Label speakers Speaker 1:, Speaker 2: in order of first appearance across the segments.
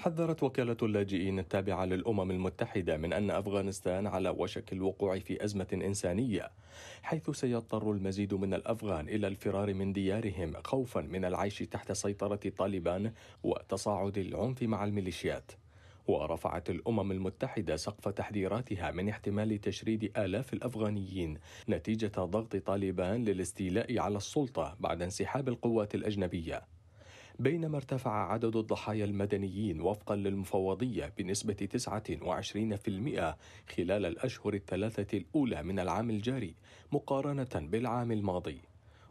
Speaker 1: حذرت وكالة اللاجئين التابعة للأمم المتحدة من أن أفغانستان على وشك الوقوع في أزمة إنسانية، حيث سيضطر المزيد من الأفغان إلى الفرار من ديارهم خوفا من العيش تحت سيطرة طالبان وتصاعد العنف مع الميليشيات. ورفعت الامم المتحده سقف تحذيراتها من احتمال تشريد الاف الافغانيين نتيجه ضغط طالبان للاستيلاء على السلطه بعد انسحاب القوات الاجنبيه بينما ارتفع عدد الضحايا المدنيين وفقا للمفوضية بنسبة 29% خلال الأشهر الثلاثة الأولى من العام الجاري مقارنة بالعام الماضي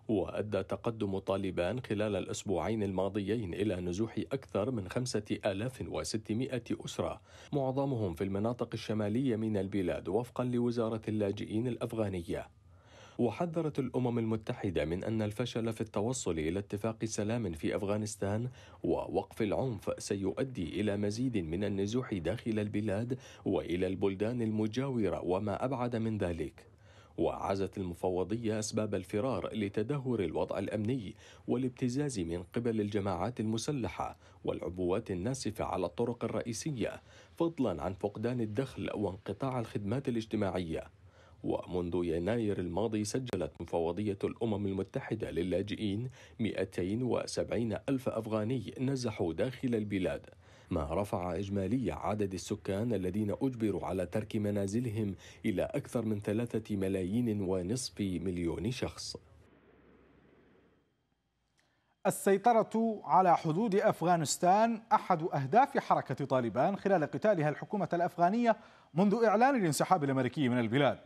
Speaker 1: وأدى تقدم طالبان خلال الأسبوعين الماضيين إلى نزوح أكثر من 5600 أسرة معظمهم في المناطق الشمالية من البلاد وفقا لوزارة اللاجئين الأفغانية وحذرت الامم المتحده من ان الفشل في التوصل الى اتفاق سلام في افغانستان ووقف العنف سيؤدي الى مزيد من النزوح داخل البلاد والى البلدان المجاوره وما ابعد من ذلك وعزت المفوضية أسباب الفرار لتدهور الوضع الأمني والابتزاز من قبل الجماعات المسلحة والعبوات الناسفة على الطرق الرئيسية فضلا عن فقدان الدخل وانقطاع الخدمات الاجتماعية ومنذ يناير الماضي سجلت مفوضية الأمم المتحدة للاجئين 270 ألف أفغاني نزحوا داخل البلاد ما رفع إجمالي عدد السكان الذين أجبروا على ترك منازلهم إلى أكثر من ثلاثة ملايين ونصف مليون شخص
Speaker 2: السيطرة على حدود أفغانستان أحد أهداف حركة طالبان خلال قتالها الحكومة الأفغانية منذ إعلان الانسحاب الأمريكي من البلاد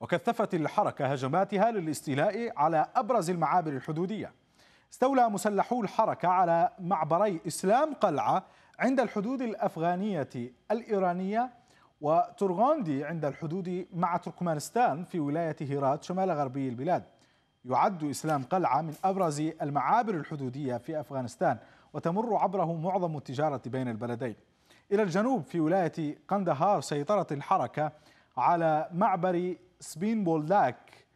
Speaker 2: وكثفت الحركة هجماتها للاستيلاء على أبرز المعابر الحدودية استولى مسلحو الحركة على معبري إسلام قلعة عند الحدود الأفغانية الإيرانية وترغوندي عند الحدود مع تركمانستان في ولاية هيرات شمال غربي البلاد يعد إسلام قلعة من أبرز المعابر الحدودية في أفغانستان وتمر عبره معظم التجارة بين البلدين إلى الجنوب في ولاية قندهار سيطرت الحركة على معبر سبين بولداك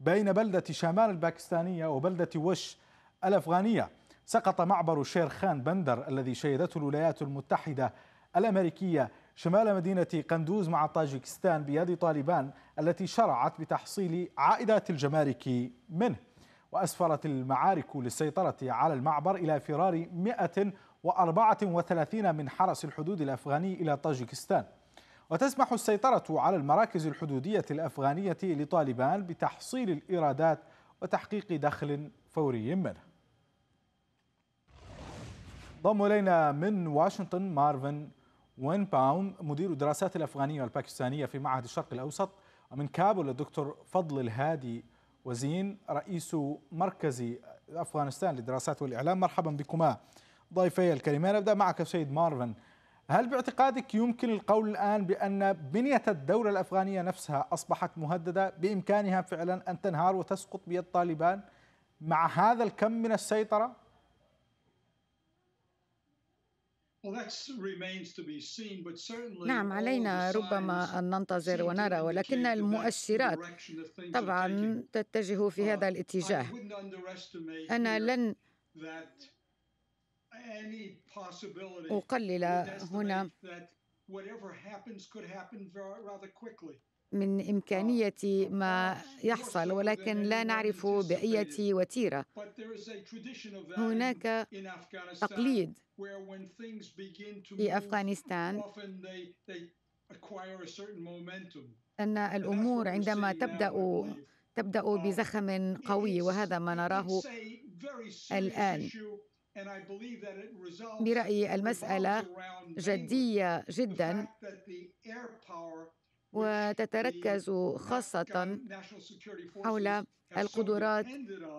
Speaker 2: بين بلدة شمال الباكستانية وبلدة وش الأفغانية سقط معبر شير خان بندر الذي شيدته الولايات المتحدة الأمريكية شمال مدينة قندوز مع طاجكستان بيد طالبان التي شرعت بتحصيل عائدات الجمارك منه وأسفرت المعارك للسيطرة على المعبر إلى فرار 134 من حرس الحدود الأفغاني إلى طاجكستان وتسمح السيطرة على المراكز الحدودية الأفغانية لطالبان بتحصيل الإيرادات وتحقيق دخل فوري منه ضم إلينا من واشنطن مارفن وينباوم مدير الدراسات الأفغانية والباكستانية في معهد الشرق الأوسط ومن كابول الدكتور فضل الهادي وزين رئيس مركز أفغانستان للدراسات والإعلام مرحبا بكما ضيفي الكريمين أبدأ معك سيد مارفن هل باعتقادك يمكن القول الآن بأن بنية الدولة الأفغانية نفسها أصبحت مهددة بإمكانها فعلا أن تنهار وتسقط بيد طالبان مع
Speaker 3: هذا الكم من السيطرة؟
Speaker 2: نعم علينا
Speaker 3: ربما أن ننتظر ونرى ولكن المؤشرات طبعا تتجه في هذا الاتجاه
Speaker 2: أنا لن أقلل هنا
Speaker 3: من uh, إمكانية ما يحصل ولكن لا نعرف بأية وتيرة
Speaker 2: هناك تقليد في أفغانستان
Speaker 3: أن الأمور عندما تبدأ تبدأ uh, بزخم قوي وهذا ما نراه
Speaker 2: الآن برأيي المسألة جدية جدا
Speaker 3: وتتركز خاصة حول القدرات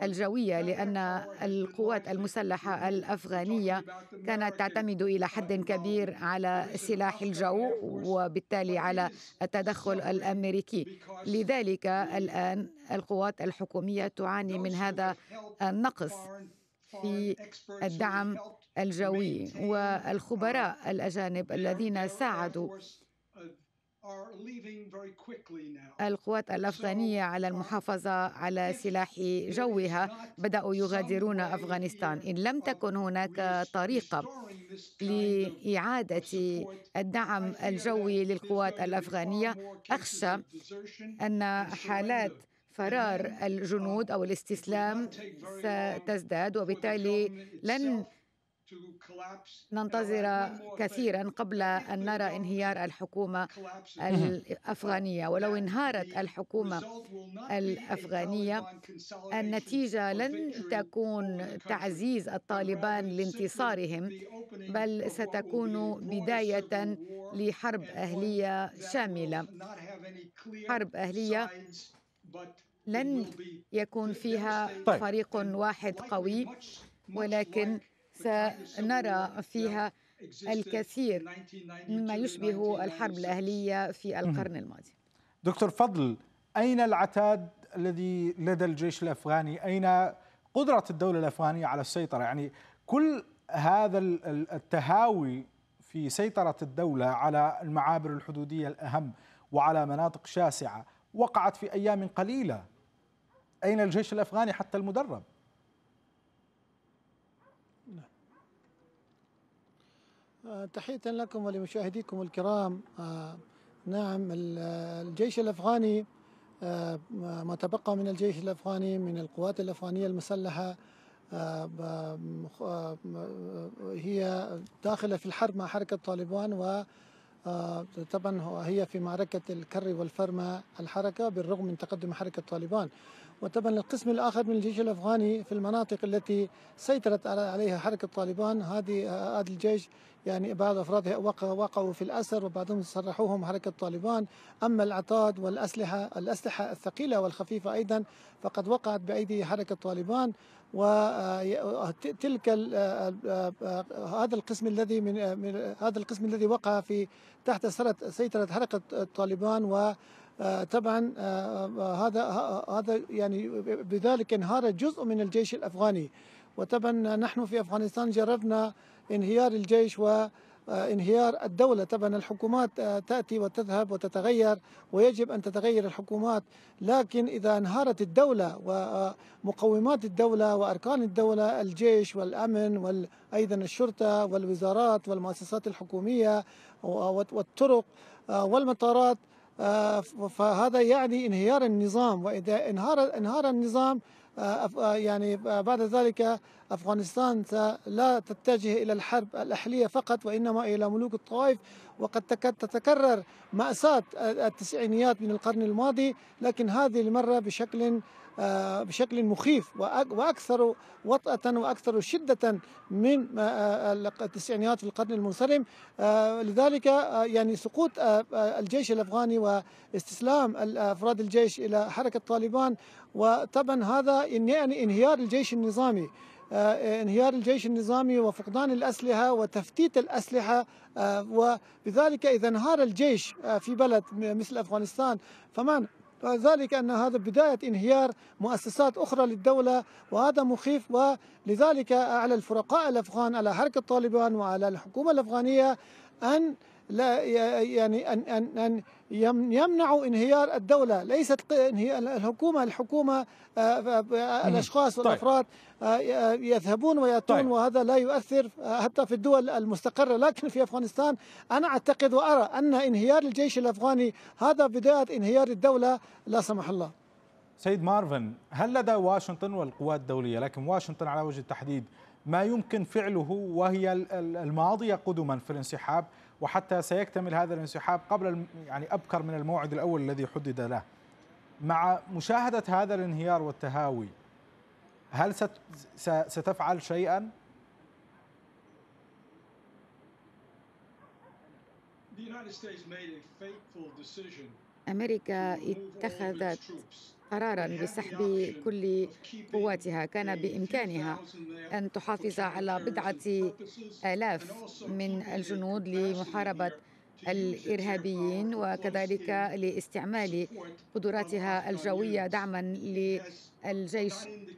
Speaker 3: الجوية لأن القوات المسلحة الأفغانية كانت تعتمد إلى حد كبير على سلاح الجو وبالتالي على التدخل الأمريكي لذلك الآن القوات الحكومية تعاني من هذا النقص في الدعم الجوي والخبراء الأجانب الذين ساعدوا uh, القوات الأفغانية على uh, المحافظة على سلاح جوها بدأوا يغادرون أفغانستان إن لم تكن هناك طريقة لإعادة الدعم الجوي للقوات الأفغانية أخشى أن حالات فرار الجنود او الاستسلام ستزداد وبالتالي لن ننتظر كثيرا قبل ان نرى انهيار الحكومه الافغانيه ولو انهارت الحكومه الافغانيه النتيجه لن تكون تعزيز الطالبان لانتصارهم بل ستكون بدايه لحرب اهليه شامله حرب اهليه لن يكون فيها طيب. فريق واحد قوي ولكن سنرى فيها الكثير مما يشبه الحرب الأهلية في القرن الماضي
Speaker 2: دكتور فضل أين العتاد الذي لدى الجيش الأفغاني أين قدرة الدولة الأفغانية على السيطرة يعني كل هذا التهاوي في سيطرة الدولة على المعابر الحدودية الأهم وعلى مناطق شاسعة وقعت في أيام قليلة أين الجيش الأفغاني حتى المدرب؟
Speaker 4: آه، تحية لكم ولمشاهديكم الكرام آه، نعم الجيش الأفغاني آه، ما تبقى من الجيش الأفغاني من القوات الأفغانية المسلحة هي داخلة في الحرب مع حركة طالبان و طبعا هي في معركة الكر والفرمة الحركة بالرغم من تقدم حركة طالبان وطبعا القسم الآخر من الجيش الأفغاني في المناطق التي سيطرت عليها حركة طالبان هذه هذا الجيش يعني بعض افراده وقعوا في الأسر وبعضهم صرحوهم حركة طالبان أما العطاد والأسلحة الأسلحة الثقيلة والخفيفة أيضا فقد وقعت بأيدي حركة طالبان وتلك آه، آه، آه، هذا القسم الذي من هذا القسم الذي وقع في تحت سيطرة حركة طالبان و آه، طبعا آه، آه، هذا هذا يعني بذلك انهار جزء من الجيش الافغاني وطبعا نحن في افغانستان جربنا انهيار الجيش و انهيار الدولة طبعا الحكومات تأتي وتذهب وتتغير ويجب أن تتغير الحكومات لكن إذا انهارت الدولة ومقومات الدولة وأركان الدولة الجيش والأمن وأيضا الشرطة والوزارات والمؤسسات الحكومية والطرق والمطارات آه، فهذا يعني انهيار النظام وإذا انهار انهار النظام آه، آه، يعني بعد ذلك أفغانستان لا تتجه إلى الحرب الأهلية فقط وإنما إلى ملوك الطوائف وقد تتكرر مأساة التسعينيات من القرن الماضي لكن هذه المرة بشكل آه، بشكل مخيف واكثر وطأة واكثر شدة من آه، آه، التسعينيات في القرن المنصرم لذلك يعني سقوط الجيش الافغاني واستسلام افراد الجيش الى حركه طالبان وطبعا هذا يعني انهيار الجيش النظامي آه، انهيار الجيش النظامي وفقدان الأسلحة وتفتيت الأسلحة آه، وبذلك إذا انهار الجيش آه، في بلد مثل أفغانستان فمن ذلك أن هذا بداية انهيار مؤسسات أخرى للدولة وهذا مخيف ولذلك على الفرقاء الأفغان على حركة طالبان وعلى الحكومة الأفغانية أن لا يعني أن أن أن يمنعوا انهيار الدولة ليست الحكومة الحكومة آه، الأشخاص طيب. والأفراد آه، يذهبون ويأتون طيب. وهذا لا يؤثر آه، حتى في الدول المستقرة لكن في أفغانستان أنا أعتقد وأرى أن انهيار الجيش الأفغاني هذا بداية انهيار الدولة لا سمح الله
Speaker 2: سيد مارفن هل لدى واشنطن والقوات الدولية لكن واشنطن على وجه التحديد ما يمكن فعله وهي الماضية قدما في الانسحاب وحتى سيكتمل هذا الانسحاب قبل يعني أبكر من الموعد الأول الذي حدد له مع مشاهدة هذا الانهيار والتهاوي هل ستفعل شيئا؟
Speaker 3: أمريكا اتخذت قرارا بسحب كل قواتها كان بإمكانها أن تحافظ على بضعة آلاف من الجنود لمحاربة الإرهابيين وكذلك لاستعمال قدراتها الجوية دعما للجيش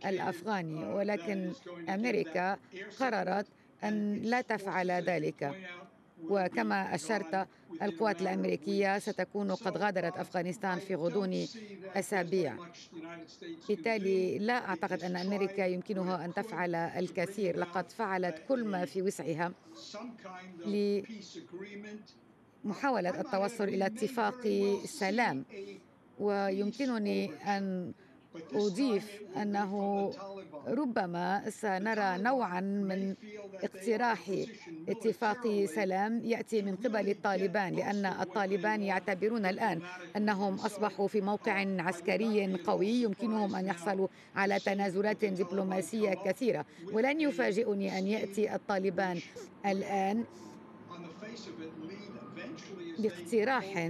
Speaker 3: الأفغاني ولكن أمريكا قررت أن لا تفعل ذلك وكما أشرت القوات الأمريكية ستكون قد غادرت أفغانستان في غضون أسابيع بالتالي لا أعتقد أن أمريكا يمكنها أن تفعل الكثير لقد فعلت كل ما في وسعها لمحاولة التوصل إلى اتفاق سلام ويمكنني أن أضيف أنه ربما سنرى نوعا من اقتراح اتفاق سلام يأتي من قبل الطالبان لأن الطالبان يعتبرون الآن أنهم أصبحوا في موقع عسكري قوي يمكنهم أن يحصلوا على تنازلات دبلوماسية كثيرة ولن يفاجئني أن يأتي الطالبان الآن
Speaker 2: باقتراح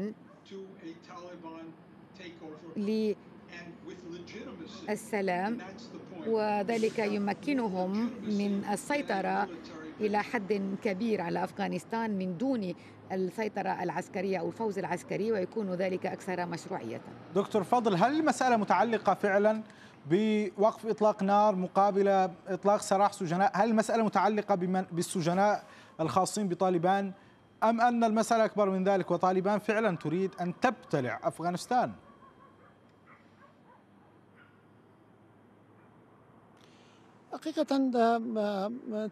Speaker 3: السلام وذلك يمكنهم من السيطره الى حد كبير على افغانستان من دون السيطره العسكريه او الفوز العسكري ويكون ذلك اكثر مشروعيه.
Speaker 2: دكتور فضل هل المساله متعلقه فعلا بوقف اطلاق نار مقابل اطلاق سراح سجناء، هل المساله متعلقه بمن بالسجناء الخاصين بطالبان ام ان المساله اكبر من ذلك وطالبان فعلا تريد ان تبتلع افغانستان؟
Speaker 4: حقيقة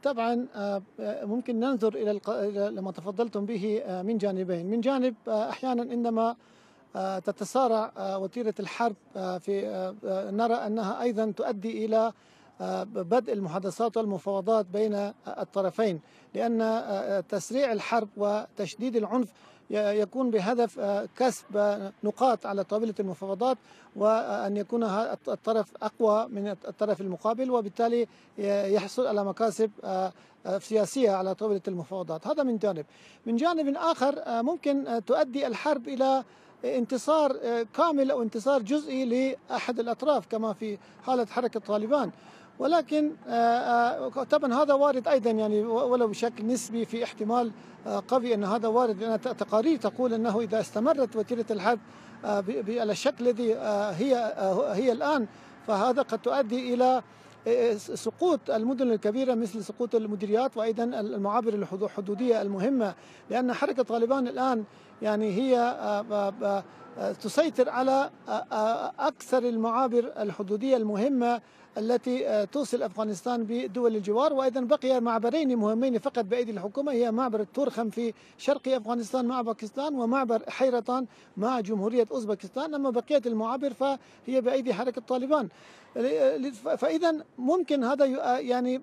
Speaker 4: طبعا آه، آه، ممكن ننظر إلى لما تفضلتم به آه، من جانبين من جانب أحيانا عندما تتسارع وتيرة الحرب في نرى أنها أيضا تؤدي إلى بدء المحادثات والمفاوضات بين الطرفين لأن تسريع الحرب وتشديد العنف يكون بهدف كسب نقاط على طاولة المفاوضات وأن يكون الطرف أقوى من الطرف المقابل وبالتالي يحصل على مكاسب سياسية على طاولة المفاوضات هذا من جانب من جانب آخر ممكن تؤدي الحرب إلى انتصار آه، كامل أو انتصار جزئي لأحد الأطراف كما في حالة حركة طالبان ولكن آه، آه، طبعا هذا وارد ايضا يعني ولو بشكل نسبي في احتمال قوي ان هذا وارد لان تقارير تقول انه اذا استمرت وتيره الحرب بالشكل الذي هي هي الان فهذا قد تؤدي الى إيه، إيه، سقوط المدن الكبيرة مثل سقوط المديريات وأيضا المعابر الحدودية المهمة لأن حركة طالبان الآن يعني هي آه، آه، آه، تسيطر على أكثر المعابر الحدودية المهمة التي توصل أفغانستان بدول الجوار وأيضا بقي معبرين مهمين فقط بأيدي الحكومة هي معبر التورخم في شرق أفغانستان مع باكستان ومعبر حيرتان مع جمهورية أوزبكستان أما بقية المعابر فهي بأيدي حركة طالبان فإذا ممكن هذا يعني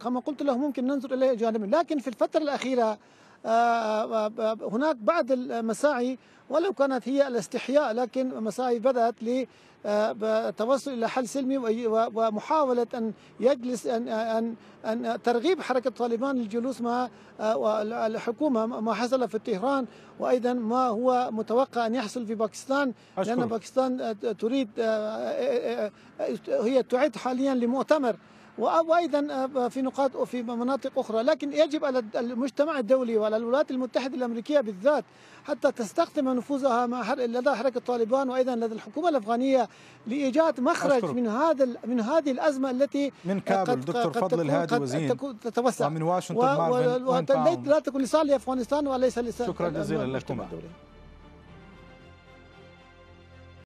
Speaker 4: كما قلت له ممكن ننظر إليه جانبا لكن في الفترة الأخيرة آه، آه، آه، هناك بعض المساعي ولو كانت هي الاستحياء لكن مساعي بدأت للتوصل إلى حل سلمي ومحاولة أن يجلس أن أن أن ترغيب حركة طالبان للجلوس مع الحكومة ما حصل في طهران وأيضا ما هو متوقع أن يحصل في باكستان لأن باكستان تريد هي تعد حاليا لمؤتمر وايضا آه، في نقاط وفي مناطق اخرى لكن يجب على المجتمع الدولي وعلى الولايات المتحده الامريكيه بالذات حتى تستخدم نفوذها مع لدى حركه طالبان وايضا لدى الحكومه الافغانيه لايجاد مخرج أشكرك. من هذا من هذه الازمه التي من كابل قد دكتور قد فضل الهادي وزين تتوسع ومن واشنطن و... و... لا تكون لصالح افغانستان وليس لصالح شكرا جزيلا لكما